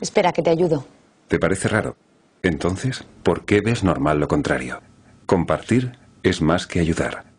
Espera, que te ayudo. ¿Te parece raro? Entonces, ¿por qué ves normal lo contrario? Compartir es más que ayudar.